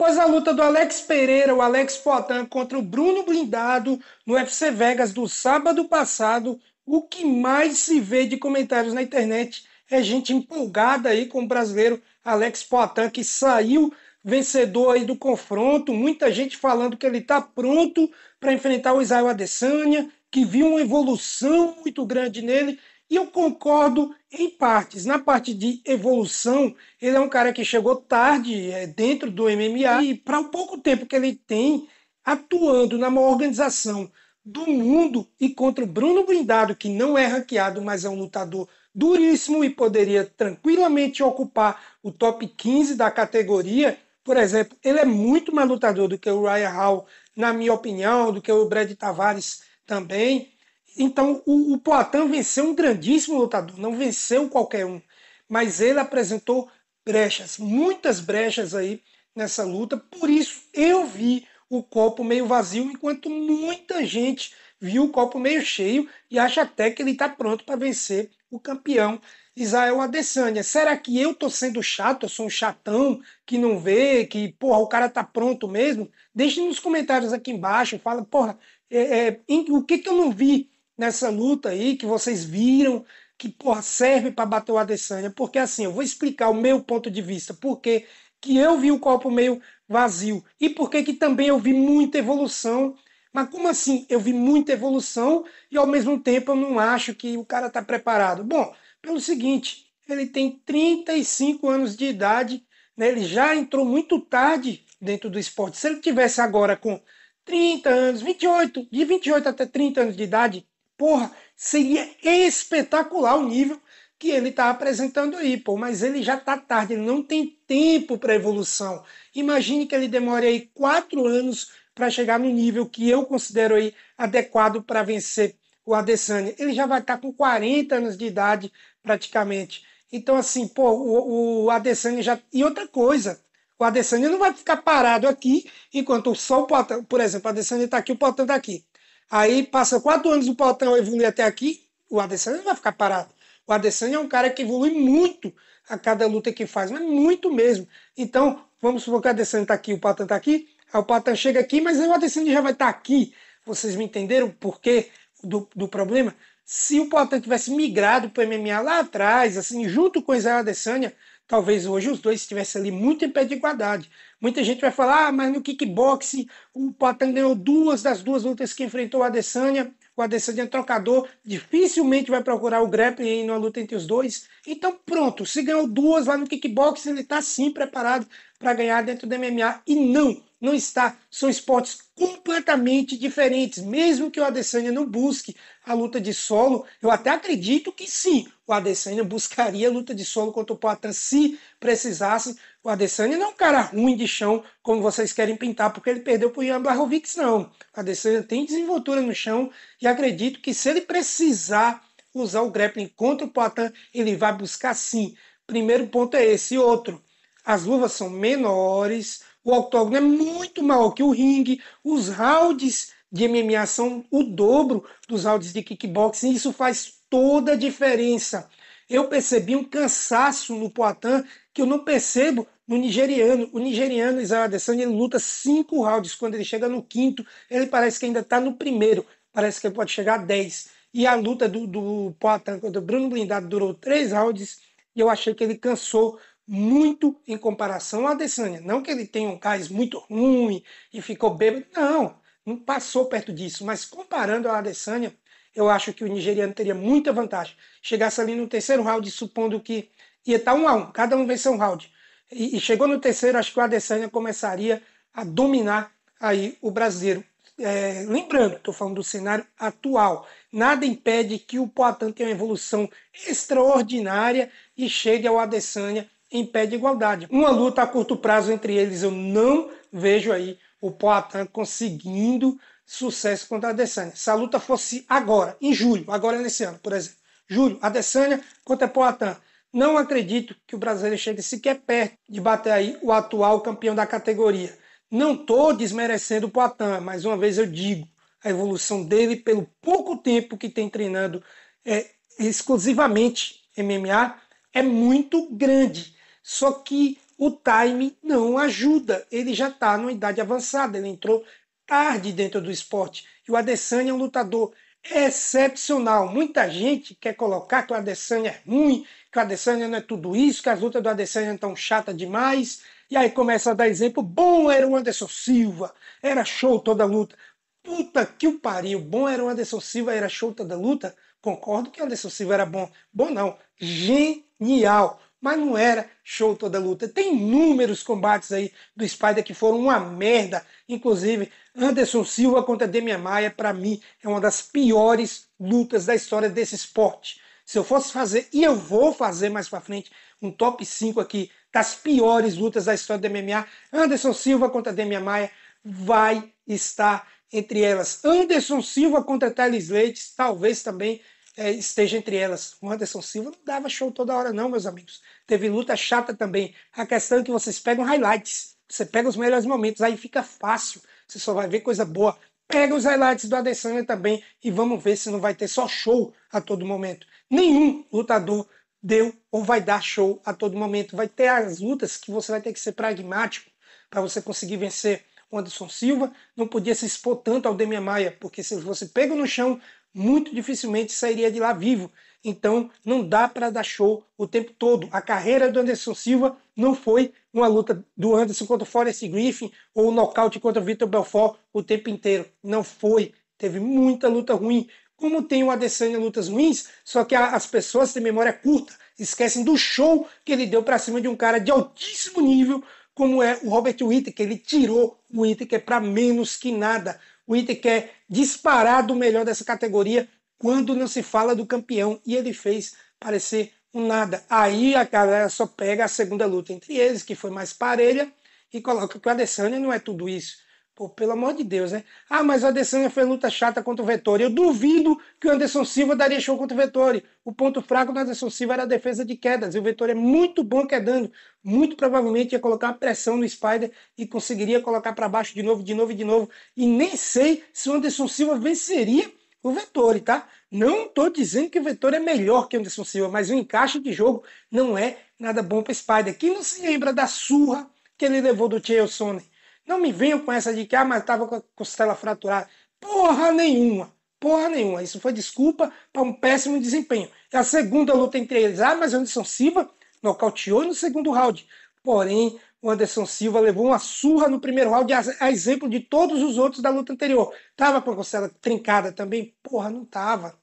Após a luta do Alex Pereira, o Alex Potan contra o Bruno Blindado no UFC Vegas do sábado passado, o que mais se vê de comentários na internet é gente empolgada aí com o brasileiro Alex Potan que saiu vencedor aí do confronto, muita gente falando que ele está pronto para enfrentar o Israel Adesanya, que viu uma evolução muito grande nele, e eu concordo em partes. Na parte de evolução, ele é um cara que chegou tarde é, dentro do MMA e para o um pouco tempo que ele tem atuando na maior organização do mundo e contra o Bruno Brindado, que não é ranqueado, mas é um lutador duríssimo e poderia tranquilamente ocupar o top 15 da categoria. Por exemplo, ele é muito mais lutador do que o Ryan Hall, na minha opinião, do que o Brad Tavares também. Então, o, o Poitin venceu um grandíssimo lutador, não venceu qualquer um, mas ele apresentou brechas, muitas brechas aí nessa luta. Por isso, eu vi o copo meio vazio, enquanto muita gente viu o copo meio cheio e acha até que ele está pronto para vencer o campeão Israel Adesanya. Será que eu estou sendo chato? Eu sou um chatão que não vê, que, porra, o cara está pronto mesmo? Deixe nos comentários aqui embaixo, fala, porra, é, é, em, o que que eu não vi nessa luta aí que vocês viram que porra, serve para bater o Adesanya? Porque assim, eu vou explicar o meu ponto de vista, porque que eu vi o copo meio vazio e porque que também eu vi muita evolução. Mas como assim? Eu vi muita evolução e ao mesmo tempo eu não acho que o cara está preparado. Bom, pelo seguinte, ele tem 35 anos de idade, né? ele já entrou muito tarde dentro do esporte. Se ele tivesse agora com 30 anos, 28, de 28 até 30 anos de idade, Porra, seria espetacular o nível que ele está apresentando aí, pô. Mas ele já está tarde, ele não tem tempo para evolução. Imagine que ele demore aí quatro anos para chegar no nível que eu considero aí adequado para vencer o Adesanya. Ele já vai estar tá com 40 anos de idade praticamente. Então, assim, pô, o, o Adesanya já. E outra coisa, o Adesanya não vai ficar parado aqui enquanto o Sol, por exemplo, o Adesanya está aqui, o Poitin está aqui. Aí passa quatro anos o Pautão evoluir até aqui, o Adesanya não vai ficar parado. O Adesanya é um cara que evolui muito a cada luta que faz, mas muito mesmo. Então, vamos supor que o Adesanya está aqui, o Pautão está aqui, aí o Pautão chega aqui, mas aí o Adesanya já vai estar tá aqui. Vocês me entenderam o porquê do, do problema? Se o Pautão tivesse migrado para o MMA lá atrás, assim, junto com o Israel Adesanya, talvez hoje os dois estivessem ali muito em pé de igualdade. Muita gente vai falar, ah, mas no kickboxing o Poitin ganhou duas das duas lutas que enfrentou a Adesanya, o Adesanya é trocador, dificilmente vai procurar o grappling uma luta entre os dois. Então pronto, se ganhou duas lá no kickboxing, ele está sim preparado para ganhar dentro do MMA. E não, não está. São esportes completamente diferentes. Mesmo que o Adesanya não busque a luta de solo, eu até acredito que sim, o Adesanya buscaria a luta de solo contra o Poitin se precisasse. O Adesanya não é um cara ruim de chão, como vocês querem pintar, porque ele perdeu para o Ian Blahovic, não. O Adesanya tem desenvoltura no chão e acredito que se ele precisar usar o grappling contra o Poitin, ele vai buscar sim. Primeiro ponto é esse. Outro, as luvas são menores, o octógono é muito maior que o ringue, os rounds de MMA são o dobro dos rounds de kickboxing, isso faz toda a diferença. Eu percebi um cansaço no Poitin que eu não percebo no nigeriano. O nigeriano, Israel Adesanya, ele luta cinco rounds. Quando ele chega no quinto, ele parece que ainda está no primeiro. Parece que ele pode chegar a dez. E a luta do, do Poitin contra o Bruno Blindado durou três rounds e eu achei que ele cansou muito em comparação a Adesanya. Não que ele tenha um cais muito ruim e ficou bêbado, não, não passou perto disso, mas comparando a Adesanya, eu acho que o nigeriano teria muita vantagem. Chegasse ali no terceiro round, supondo que ia estar tá um a um, cada um venceu um round. E, e chegou no terceiro, acho que o Adesanya começaria a dominar aí o brasileiro. É, lembrando, estou falando do cenário atual. Nada impede que o Poatan tenha uma evolução extraordinária e chegue ao Adesanya em pé de igualdade. Uma luta a curto prazo entre eles, eu não vejo aí o Poatan conseguindo sucesso contra a Adesanya. Se a luta fosse agora, em julho, agora nesse ano, por exemplo. Julho, Adesanya contra Poatan. Não acredito que o brasileiro chegue sequer perto de bater aí o atual campeão da categoria. Não estou desmerecendo o Poatan, mais uma vez eu digo, a evolução dele pelo pouco tempo que tem treinando é, exclusivamente MMA é muito grande. Só que o time não ajuda. Ele já está numa idade avançada, ele entrou tarde dentro do esporte. E o Adesanya é um lutador excepcional. Muita gente quer colocar que o Adesanya é ruim, que o Adesanya não é tudo isso, que as lutas do Adesanya estão chatas demais. E aí começa a dar exemplo. Bom era o Anderson Silva, era show toda a luta. Puta que o pariu, bom era o Anderson Silva, era show toda a luta. Concordo que o Anderson Silva era bom. Bom não, genial mas não era show toda a luta. Tem inúmeros combates aí do Spider que foram uma merda. Inclusive, Anderson Silva contra Demian Maia, para mim, é uma das piores lutas da história desse esporte. Se eu fosse fazer, e eu vou fazer mais para frente, um top 5 aqui das piores lutas da história do MMA, Anderson Silva contra Demian Maia vai estar entre elas. Anderson Silva contra Thales Leites talvez também é, esteja entre elas. O Anderson Silva não dava show toda hora, não, meus amigos. Teve luta chata também. A questão é que vocês pegam highlights, você pega os melhores momentos, aí fica fácil. Você só vai ver coisa boa. Pega os highlights do Adesanya também e vamos ver se não vai ter só show a todo momento. Nenhum lutador deu ou vai dar show a todo momento. Vai ter as lutas que você vai ter que ser pragmático para você conseguir vencer o Anderson Silva. Não podia se expor tanto ao Demian Maia, porque se você pega no chão, muito dificilmente sairia de lá vivo. Então não dá para dar show o tempo todo. A carreira do Anderson Silva não foi uma luta do Anderson contra o Forrest Griffin ou o nocaute contra o Vitor Belfort o tempo inteiro. Não foi. Teve muita luta ruim. Como tem o Adesanya lutas ruins, só que as pessoas têm memória curta, esquecem do show que ele deu para cima de um cara de altíssimo nível, como é o Robert Whittaker. Ele tirou o Whittaker para menos que nada. O Inter quer disparar do melhor dessa categoria quando não se fala do campeão. E ele fez parecer um nada. Aí a galera só pega a segunda luta entre eles, que foi mais parelha, e coloca que o Adesanya não é tudo isso. Pô, pelo amor de Deus, né? Ah, mas o Adesanya foi luta chata contra o Vettori. Eu duvido que o Anderson Silva daria show contra o Vettori. O ponto fraco do Anderson Silva era a defesa de quedas. E o Vettori é muito bom quedando. Muito provavelmente ia colocar pressão no Spider e conseguiria colocar para baixo de novo, de novo e de novo. E nem sei se o Anderson Silva venceria o Vettori, tá? Não estou dizendo que o Vettori é melhor que o Anderson Silva, mas o encaixe de jogo não é nada bom para o Spider. Quem não se lembra da surra que ele levou do Chael Sonnen? Não me venham com essa de que, ah, mas estava com a costela fraturada. Porra nenhuma. Porra nenhuma. Isso foi desculpa para um péssimo desempenho. É a segunda luta entre eles. Ah, mas Anderson Silva nocauteou no segundo round. Porém, o Anderson Silva levou uma surra no primeiro round, a exemplo de todos os outros da luta anterior. Tava com a costela trincada também? Porra, não tava.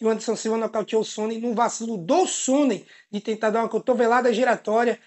E o Anderson Silva nocauteou o Sonnen num vacilo do Sonnen de tentar dar uma cotovelada giratória,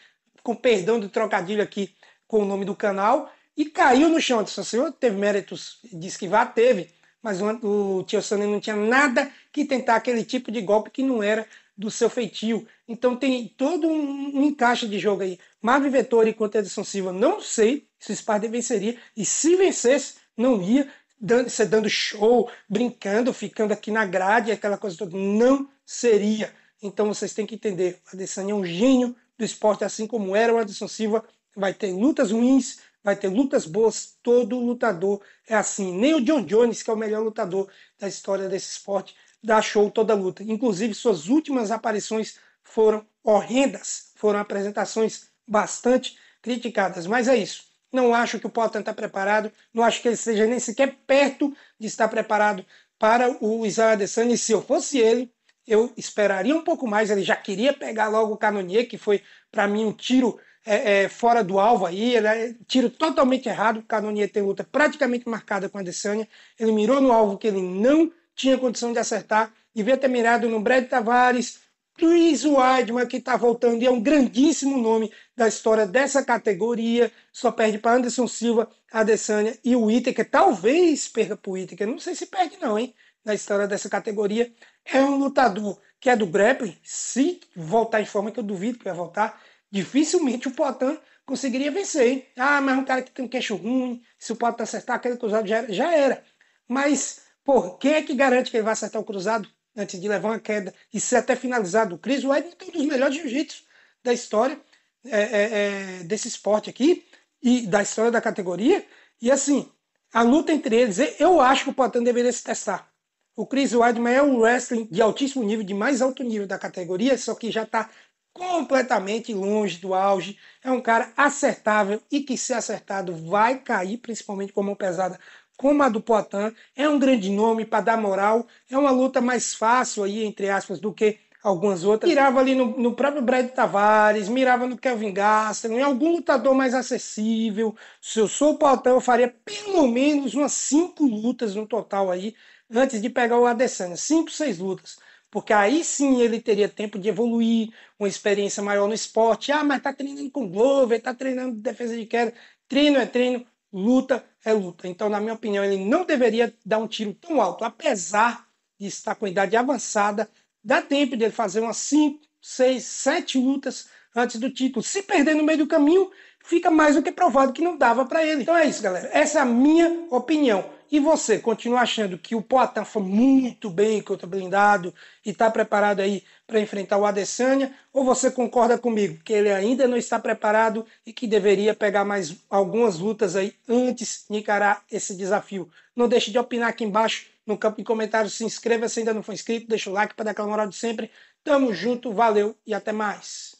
com perdão do trocadilho aqui com o nome do canal, e caiu no chão. Disse, senhor, assim, teve méritos de esquivar? Teve, mas o, o Tio Sane não tinha nada que tentar aquele tipo de golpe que não era do seu feitio. Então tem todo um, um encaixe de jogo aí. Mavi Vettori contra Edson Silva, não sei se o Sparta venceria, e se vencesse, não ia dando, ser dando show, brincando, ficando aqui na grade, aquela coisa toda. Não seria. Então vocês têm que entender, o Adesanya é um gênio do esporte, assim como era o Adson Silva, vai ter lutas ruins, vai ter lutas boas, todo lutador é assim. Nem o John Jones, que é o melhor lutador da história desse esporte, dá show toda luta. Inclusive, suas últimas aparições foram horrendas, foram apresentações bastante criticadas. Mas é isso. Não acho que o Potan está preparado, não acho que ele seja nem sequer perto de estar preparado para o Israel Adesanya. E se eu fosse ele, eu esperaria um pouco mais. Ele já queria pegar logo o Canonier, que foi, para mim, um tiro é, é, fora do alvo aí, ele, é tiro totalmente errado, Canonier tem luta praticamente marcada com a Adesanya, ele mirou no alvo que ele não tinha condição de acertar, devia ter mirado no Brad Tavares, Chris Weidman, que está voltando e é um grandíssimo nome da história dessa categoria, só perde para Anderson Silva, Adesanya e o Whittaker, talvez perca para o Whittaker, não sei se perde não, hein, na história dessa categoria, é um lutador que é do grappling, se voltar em forma, que eu duvido que vai voltar, dificilmente o potan conseguiria vencer. Hein? Ah, mas um cara que tem um queixo ruim, se o Poitin acertar aquele cruzado já era. Já era. Mas, pô, quem é que garante que ele vai acertar o cruzado antes de levar uma queda e ser até finalizado? O Chris Weidman tem um dos melhores jiu-jitsu da história é, é, é, desse esporte aqui e da história da categoria. E assim, a luta entre eles, eu acho que o potan deveria se testar. O Chris Weidman é um wrestling de altíssimo nível, de mais alto nível da categoria, só que já está completamente longe do auge. É um cara acertável e que, se acertado, vai cair, principalmente com a mão pesada como a do Poitin. É um grande nome para dar moral. É uma luta mais fácil aí, entre aspas, do que algumas outras. Mirava ali no, no próprio Brad Tavares, mirava no Kelvin Gastel em algum lutador mais acessível. Se eu sou o Poitin, eu faria pelo menos umas cinco lutas no total aí, antes de pegar o Adesanya. Cinco, seis lutas porque aí sim ele teria tempo de evoluir, uma experiência maior no esporte. Ah, mas está treinando com Glover, está treinando defesa de queda. Treino é treino, luta é luta. Então, na minha opinião, ele não deveria dar um tiro tão alto, apesar de estar com idade avançada. Dá tempo dele fazer umas 5, 6, 7 lutas antes do título. Se perder no meio do caminho, fica mais do que provado que não dava para ele. Então é isso, galera. Essa é a minha opinião. E você continua achando que o Poatan tá foi muito bem contra o blindado e está preparado aí para enfrentar o Adesanya? Ou você concorda comigo que ele ainda não está preparado e que deveria pegar mais algumas lutas aí antes de encarar esse desafio? Não deixe de opinar aqui embaixo no campo de comentários. Se inscreva se ainda não for inscrito, deixa o like para dar aquela moral de sempre. Tamo junto, valeu e até mais.